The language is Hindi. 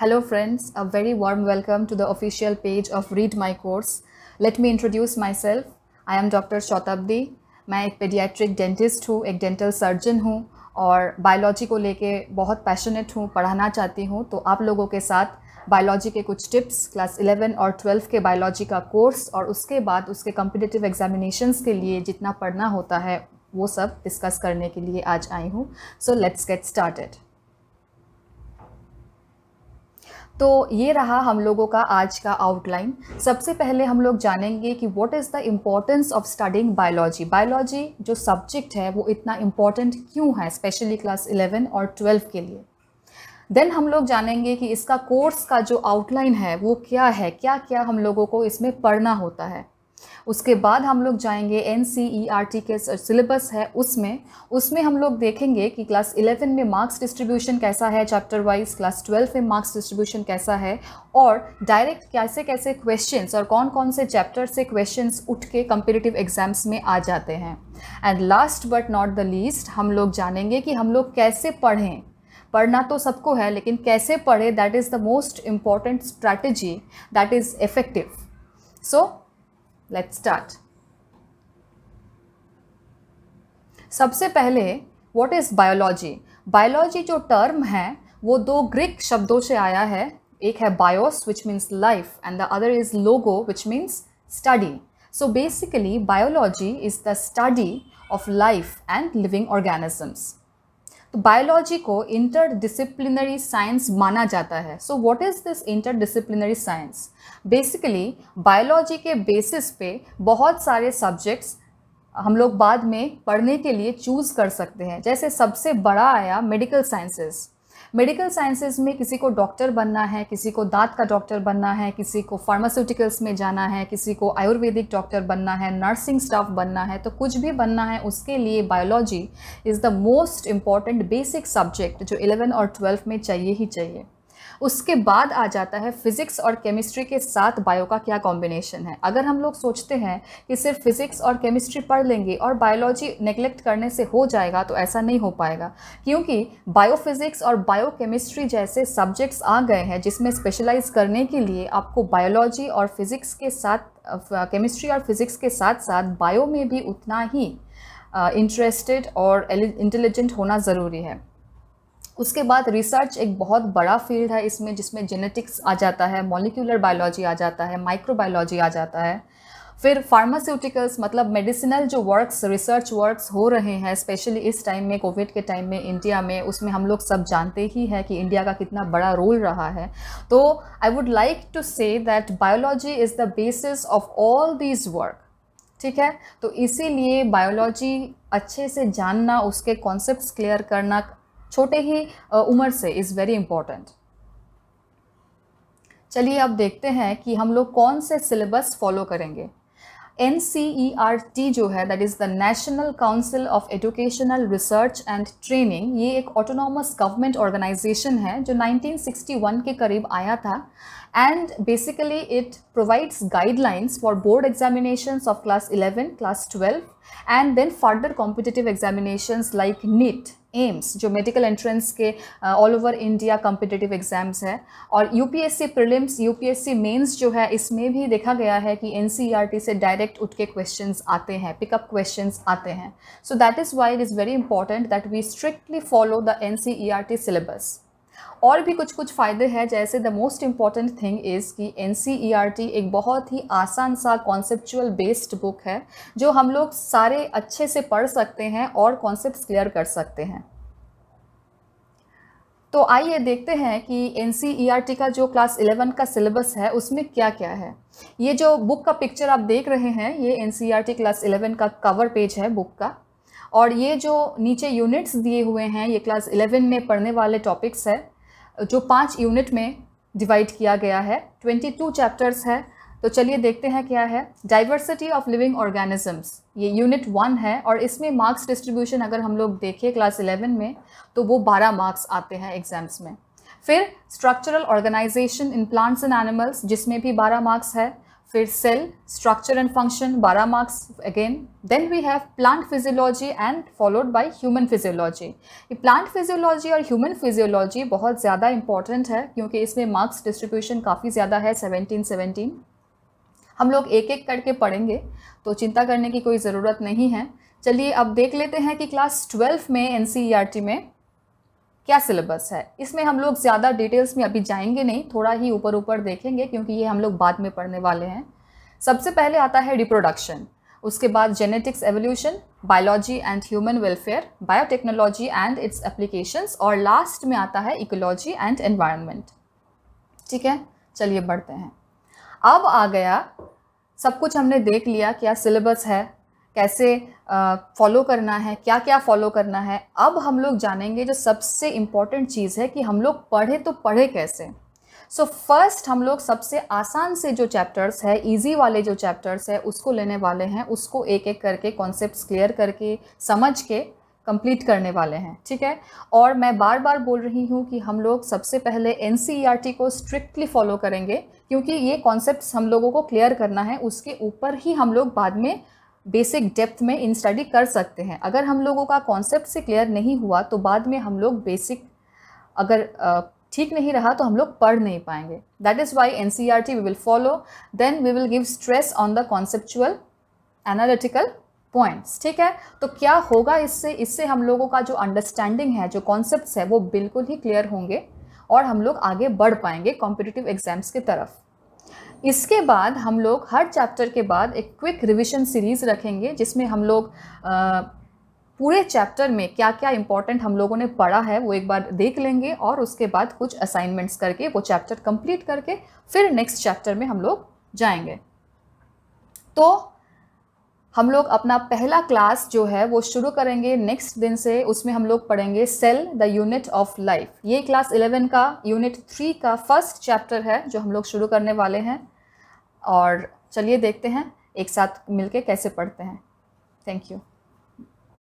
Hello friends, a very warm welcome to the official page of Read My Course. Let me introduce myself. I am Dr. Shautabdi. मैं एक पेडियाट्रिक डेंटिस्ट हूँ एक डेंटल सर्जन हूँ और बायोलॉजी को लेके बहुत पैशनेट हूँ पढ़ाना चाहती हूँ तो आप लोगों के साथ बायोलॉजी के कुछ टिप्स क्लास 11 और 12 के बायोलॉजी का कोर्स और उसके बाद उसके कम्पिटेटिव एग्जामिनेशंस के लिए जितना पढ़ना होता है वो सब डिस्कस करने के लिए आज आई हूँ सो लेट्स गेट स्टार्टेड तो ये रहा हम लोगों का आज का आउटलाइन सबसे पहले हम लोग जानेंगे कि what is the importance of studying biology biology जो सब्जेक्ट है वो इतना इम्पॉर्टेंट क्यों है स्पेशली क्लास 11 और 12 के लिए देन हम लोग जानेंगे कि इसका कोर्स का जो आउटलाइन है वो क्या है क्या क्या हम लोगों को इसमें पढ़ना होता है उसके बाद हम लोग जाएंगे एन सी ई आर के सिलेबस है उसमें उसमें हम लोग देखेंगे कि क्लास इलेवन में मार्क्स डिस्ट्रीब्यूशन कैसा है चैप्टर वाइज क्लास ट्वेल्व में मार्क्स डिस्ट्रीब्यूशन कैसा है और डायरेक्ट कैसे कैसे क्वेश्चंस और कौन कौन से चैप्टर से क्वेश्चंस उठ के कम्पिटिटिव एग्जाम्स में आ जाते हैं and last but not the least हम लोग जानेंगे कि हम लोग कैसे पढ़ें पढ़ना तो सबको है लेकिन कैसे पढ़े that is the most important strategy that is effective so let start सबसे पहले वॉट इज़ बायोलॉजी बायोलॉजी जो टर्म है वो दो ग्रीक शब्दों से आया है एक है bios which means life and the other is logos which means study so basically biology is the study of life and living organisms तो बायोलॉजी को इंटर डिसिप्लिनरी साइंस माना जाता है so what is this interdisciplinary science basically biology के बेसिस पे बहुत सारे सब्जेक्ट्स हम लोग बाद में पढ़ने के लिए चूज़ कर सकते हैं जैसे सबसे बड़ा आया मेडिकल साइंसेज़ मेडिकल साइंसेज में किसी को डॉक्टर बनना है किसी को दांत का डॉक्टर बनना है किसी को फार्मास्यूटिकल्स में जाना है किसी को आयुर्वेदिक डॉक्टर बनना है नर्सिंग स्टाफ बनना है तो कुछ भी बनना है उसके लिए biology is the most important basic subject जो इलेवन और ट्वेल्व में चाहिए ही चाहिए उसके बाद आ जाता है फिज़िक्स और केमिस्ट्री के साथ बायो का क्या कॉम्बिनेशन है अगर हम लोग सोचते हैं कि सिर्फ फिज़िक्स और केमिस्ट्री पढ़ लेंगे और बायोलॉजी नेग्लेक्ट करने से हो जाएगा तो ऐसा नहीं हो पाएगा क्योंकि बायोफिज़िक्स और बायोकेमिस्ट्री जैसे सब्जेक्ट्स आ गए हैं जिसमें स्पेशलाइज करने के लिए आपको बायोलॉजी और फिज़िक्स के साथ केमिस्ट्री और फिज़िक्स के साथ साथ बायो में भी उतना ही इंटरेस्टेड और इंटेलिजेंट होना ज़रूरी है उसके बाद रिसर्च एक बहुत बड़ा फील्ड है इसमें जिसमें जेनेटिक्स आ जाता है मॉलिक्यूलर बायोलॉजी आ जाता है माइक्रोबायोलॉजी आ जाता है फिर फार्मास्यूटिकल्स मतलब मेडिसिनल जो वर्क्स रिसर्च वर्क्स हो रहे हैं स्पेशली इस टाइम में कोविड के टाइम में इंडिया में उसमें हम लोग सब जानते ही हैं कि इंडिया का कितना बड़ा रोल रहा है तो I would like to say that biology is the basis of all these work ठीक है तो इसीलिए बायोलॉजी अच्छे से जानना उसके कॉन्सेप्ट्स क्लियर करना छोटे ही उम्र से इज़ वेरी इम्पॉर्टेंट चलिए अब देखते हैं कि हम लोग कौन से सिलेबस फॉलो करेंगे N C E R T जो है that is the national council of educational research and training ये एक ऑटोनॉमस गवर्नमेंट ऑर्गेनाइजेशन है जो 1961 के करीब आया था and basically it provides guidelines for board examination of class 11, class 12 and then further competitive examinations like NEET AIIMS जो मेडिकल एंट्रेंस के all over India competitive exams है और यूपीएससी प्रिलिम्स यूपीएससी मेंस जो है इसमें भी देखा गया है कि एनसीईआरटी e से डायरेक्ट उठ के क्वेश्चन आते हैं पिकअप क्वेश्चन आते हैं so that is why it is very important that we strictly follow the N syllabus और भी कुछ कुछ फ़ायदे हैं जैसे the most important thing is कि एन e एक बहुत ही आसान सा कॉन्सेप्चुअल बेस्ड बुक है जो हम लोग सारे अच्छे से पढ़ सकते हैं और कॉन्सेप्ट क्लियर कर सकते हैं तो आइए देखते हैं कि एन e का जो क्लास 11 का सिलेबस है उसमें क्या क्या है ये जो बुक का पिक्चर आप देख रहे हैं ये एन क्लास 11 का कवर पेज है बुक का और ये जो नीचे यूनिट्स दिए हुए हैं ये क्लास इलेवन में पढ़ने वाले टॉपिक्स है जो पाँच यूनिट में डिवाइड किया गया है ट्वेंटी टू चैप्टर्स है तो चलिए देखते हैं क्या है डाइवर्सिटी ऑफ लिविंग ऑर्गेनिजम्स ये यूनिट वन है और इसमें मार्क्स डिस्ट्रीब्यूशन अगर हम लोग देखें क्लास इलेवन में तो वो बारह मार्क्स आते हैं एग्जाम्स में फिर structural organisation in plants and animals जिसमें भी बारह मार्क्स है फिर सेल स्ट्रक्चर एंड फंक्शन बारह marks again then we have plant physiology and followed by human physiology ये प्लांट फिजियोलॉजी और ह्यूमन फिजियोलॉजी बहुत ज़्यादा इंपॉर्टेंट है क्योंकि इसमें मार्क्स डिस्ट्रीब्यूशन काफ़ी ज़्यादा है सेवनटीन सेवनटीन हम लोग एक एक करके पढ़ेंगे तो चिंता करने की कोई ज़रूरत नहीं है चलिए अब देख लेते हैं कि क्लास ट्वेल्व में एन e में क्या सिलेबस है इसमें हम लोग ज़्यादा डिटेल्स में अभी जाएंगे नहीं थोड़ा ही ऊपर ऊपर देखेंगे क्योंकि ये हम लोग बाद में पढ़ने वाले हैं सबसे पहले आता है रिप्रोडक्शन उसके बाद genetics evolution biology and human welfare biotechnology and its applications और लास्ट में आता है इकोलॉजी एंड एनवायरनमेंट ठीक है चलिए बढ़ते हैं अब आ गया सब कुछ हमने देख लिया क्या सिलेबस है कैसे फॉलो करना है क्या क्या फॉलो करना है अब हम लोग जानेंगे जो सबसे इम्पॉर्टेंट चीज़ है कि हम लोग पढ़े तो पढ़े कैसे सो so फर्स्ट हम लोग सबसे आसान से जो चैप्टर्स है इजी वाले जो चैप्टर्स है उसको लेने वाले हैं उसको एक एक करके कॉन्सेप्ट्स क्लियर करके समझ के कंप्लीट करने वाले हैं ठीक है और मैं बार बार बोल रही हूँ कि हम लोग सबसे पहले एन e को स्ट्रिक्टली फॉलो करेंगे क्योंकि ये कॉन्सेप्ट हम लोगों को क्लियर करना है उसके ऊपर ही हम लोग बाद में बेसिक डेप्थ में इन स्टडी कर सकते हैं अगर हम लोगों का कॉन्सेप्ट से क्लियर नहीं हुआ तो बाद में हम लोग बेसिक अगर ठीक नहीं रहा तो हम लोग पढ़ नहीं पाएंगे that is why N C R T we will follow then we will give stress on the conceptual analytical points ठीक है तो क्या होगा इससे इससे हम लोगों का जो अंडरस्टैंडिंग है जो कॉन्सेप्ट है वो बिल्कुल ही क्लियर होंगे और हम लोग आगे बढ़ पाएंगे कॉम्पिटिटिव एग्जाम्स की तरफ इसके बाद हम लोग हर चैप्टर के बाद एक क्विक रिविजन सीरीज़ रखेंगे जिसमें हम लोग पूरे चैप्टर में क्या क्या इंपॉर्टेंट हम लोगों ने पढ़ा है वो एक बार देख लेंगे और उसके बाद कुछ असाइनमेंट्स करके वो चैप्टर कंप्लीट करके फिर नेक्स्ट चैप्टर में हम लोग जाएंगे तो हम लोग अपना पहला क्लास जो है वो शुरू करेंगे नेक्स्ट दिन से उसमें हम लोग पढ़ेंगे cell the unit of life ये क्लास 11 का यूनिट 3 का फर्स्ट चैप्टर है जो हम लोग शुरू करने वाले हैं और चलिए देखते हैं एक साथ मिलके कैसे पढ़ते हैं थैंक यू